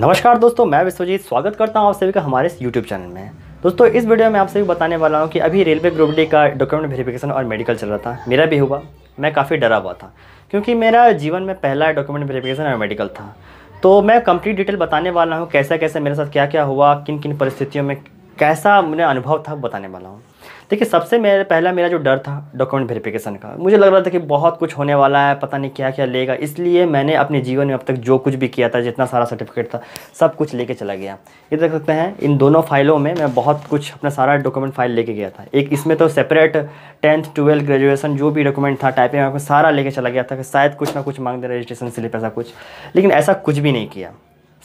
नमस्कार दोस्तों मैं विश्वजीत स्वागत करता हूँ आप सभी का हमारे इस यूट्यूब चैनल में दोस्तों इस वीडियो में आप सभी बताने वाला हूँ कि अभी रेलवे ग्रुप डी का डॉक्यूमेंट वेरिफिकेशन और मेडिकल चल रहा था मेरा भी हुआ मैं काफ़ी डरा हुआ था क्योंकि मेरा जीवन में पहला डॉक्यूमेंट वेरीफिकेशन और मेडिकल था तो मैं कंप्लीट डिटेल बताने वाला हूँ कैसा कैसा मेरे साथ क्या क्या हुआ किन किन परिस्थितियों में कैसा मेरा अनुभव था बताने वाला हूँ देखिए सबसे मेरे पहला मेरा जो डर था डॉक्यूमेंट वेरिफिकेशन का मुझे लग रहा था कि बहुत कुछ होने वाला है पता नहीं क्या क्या लेगा इसलिए मैंने अपने जीवन में अब तक जो कुछ भी किया था जितना सारा सर्टिफिकेट था सब कुछ लेके चला गया ये देख सकते हैं इन दोनों फाइलों में मैं बहुत कुछ अपना सारा डॉक्यूमेंट फाइल लेके गया था एक इसमें तो सेपरेट टेंथ ट्वेल्थ ग्रेजुएसन जो भी डॉक्यूमेंट था टाइपिंग आपको सारा लेके चला गया था कि शायद कुछ ना कुछ मांग दे रजिस्ट्रेशन स्लिप ऐसा कुछ लेकिन ऐसा कुछ भी नहीं किया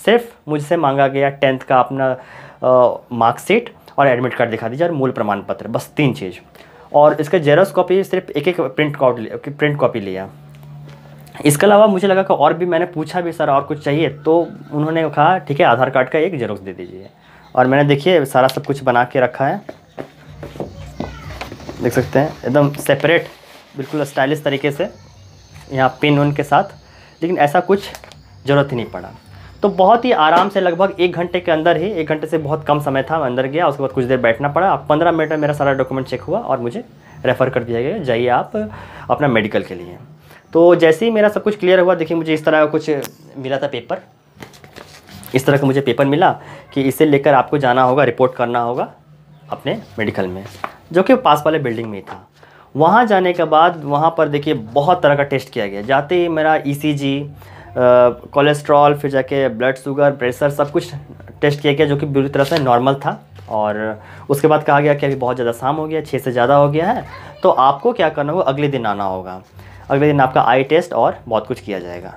सिर्फ मुझसे मांगा गया टेंथ का अपना मार्कशीट और एडमिट कार्ड दिखा दीजिए और मूल प्रमाण पत्र बस तीन चीज़ और इसका जेरोस कॉपी सिर्फ एक एक प्रिंट कॉपी प्रिंट कॉपी लिया इसके अलावा मुझे लगा कि और भी मैंने पूछा भी सर और कुछ चाहिए तो उन्होंने कहा ठीक है आधार कार्ड का एक जेरोक्स दे दीजिए और मैंने देखिए सारा सब कुछ बना के रखा है देख सकते हैं एकदम सेपरेट बिल्कुल स्टाइलिश तरीके से यहाँ पिन उन के साथ लेकिन ऐसा कुछ ज़रूरत ही नहीं पड़ा तो बहुत ही आराम से लगभग एक घंटे के अंदर ही एक घंटे से बहुत कम समय था मैं अंदर गया उसके बाद कुछ देर बैठना पड़ा अब पंद्रह मिनट में मेरा सारा डॉक्यूमेंट चेक हुआ और मुझे रेफ़र कर दिया गया जाइए आप अपना मेडिकल के लिए तो जैसे ही मेरा सब कुछ क्लियर हुआ देखिए मुझे इस तरह का कुछ मिला था पेपर इस तरह का मुझे पेपर मिला कि इसे लेकर आपको जाना होगा रिपोर्ट करना होगा अपने मेडिकल में जो कि पास वाले बिल्डिंग में ही था वहाँ जाने के बाद वहाँ पर देखिए बहुत तरह का टेस्ट किया गया जाते ही मेरा ई e कोलेस्ट्रॉल फिर जाके ब्लड शुगर प्रेशर सब कुछ टेस्ट किया गया जो कि बुरी तरह से नॉर्मल था और उसके बाद कहा गया कि अभी बहुत ज़्यादा शाम हो गया छः से ज़्यादा हो गया है तो आपको क्या करना होगा अगले दिन आना होगा अगले दिन आपका आई टेस्ट और बहुत कुछ किया जाएगा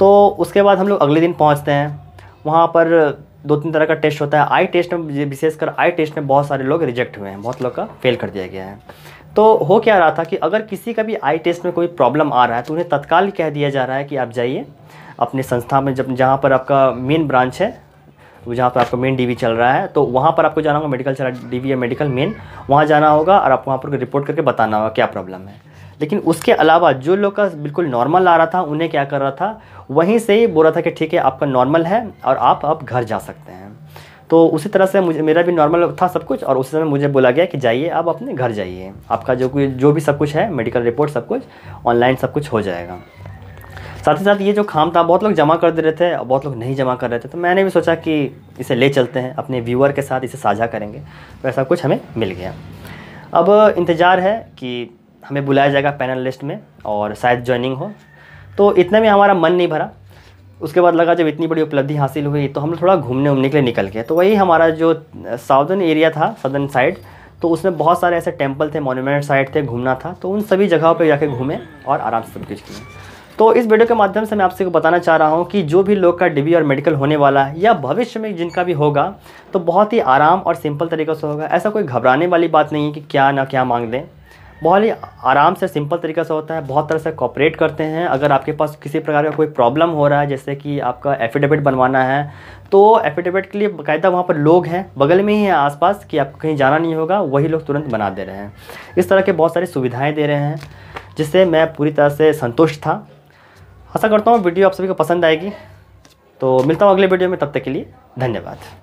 तो उसके बाद हम लोग अगले दिन पहुँचते हैं वहाँ पर दो तीन तरह का टेस्ट होता है आई टेस्ट में विशेषकर आई टेस्ट में बहुत सारे लोग रिजेक्ट हुए हैं बहुत लोग का फेल कर दिया गया है तो हो क्या रहा था कि अगर किसी का भी आई टेस्ट में कोई प्रॉब्लम आ रहा है तो उन्हें तत्काल कह दिया जा रहा है कि आप जाइए अपने संस्था में जब जहाँ पर आपका मेन ब्रांच है जहाँ पर आपका मेन डीवी चल रहा है तो वहाँ पर आपको जाना होगा मेडिकल चला डीवी या मेडिकल मेन वहाँ जाना होगा और आपको वहाँ पर रिपोर्ट करके बताना होगा क्या प्रॉब्लम है लेकिन उसके अलावा जो लोग का बिल्कुल नॉर्मल आ रहा था उन्हें क्या कर रहा था वहीं से ही बोल रहा था कि ठीक है आपका नॉर्मल है और आप अब घर जा सकते हैं तो उसी तरह से मुझे मेरा भी नॉर्मल था सब कुछ और उसी समय मुझे बोला गया कि जाइए आप अपने घर जाइए आपका जो कोई जो भी सब कुछ है मेडिकल रिपोर्ट सब कुछ ऑनलाइन सब कुछ हो जाएगा साथ ही साथ ये जो खाम था बहुत लोग जमा कर दे रहे थे और बहुत लोग नहीं जमा कर रहे थे तो मैंने भी सोचा कि इसे ले चलते हैं अपने व्यूअर के साथ इसे साझा करेंगे तो ऐसा कुछ हमें मिल गया अब इंतज़ार है कि हमें बुलाया जाएगा पैनल लिस्ट में और शायद ज्वाइनिंग हो तो इतने में हमारा मन नहीं भरा उसके बाद लगा जब इतनी बड़ी उपलब्धि हासिल हुई तो हम थोड़ा घूमने उमने के लिए निकल गए तो वही हमारा जो साउदर्न एरिया था सदर्न साइड तो उसमें बहुत सारे ऐसे टेम्पल थे मोनूमेंट साइट थे घूमना था तो उन सभी जगहों पर जाके घूमें और आराम से सब कुछ किए तो इस वीडियो के माध्यम से मैं आपसे बताना चाह रहा हूँ कि जो भी लोग का डिबी और मेडिकल होने वाला है या भविष्य में जिनका भी होगा तो बहुत ही आराम और सिंपल तरीक़े से होगा ऐसा कोई घबराने वाली बात नहीं है कि क्या ना क्या मांग दें बहुत ही आराम से सिंपल तरीके से होता है बहुत तरह से कॉपरेट करते हैं अगर आपके पास किसी प्रकार का कोई प्रॉब्लम हो रहा है जैसे कि आपका एफिडेविट बनवाना है तो एफिडेविट के लिए बाकायदा वहाँ पर लोग हैं बगल में ही हैं आसपास कि आपको कहीं जाना नहीं होगा वही लोग तुरंत बना दे रहे हैं इस तरह के बहुत सारी सुविधाएँ दे रहे हैं जिससे मैं पूरी तरह से संतुष्ट था आशा करता हूँ वीडियो आप सभी को पसंद आएगी तो मिलता हूँ अगले वीडियो में तब तक के लिए धन्यवाद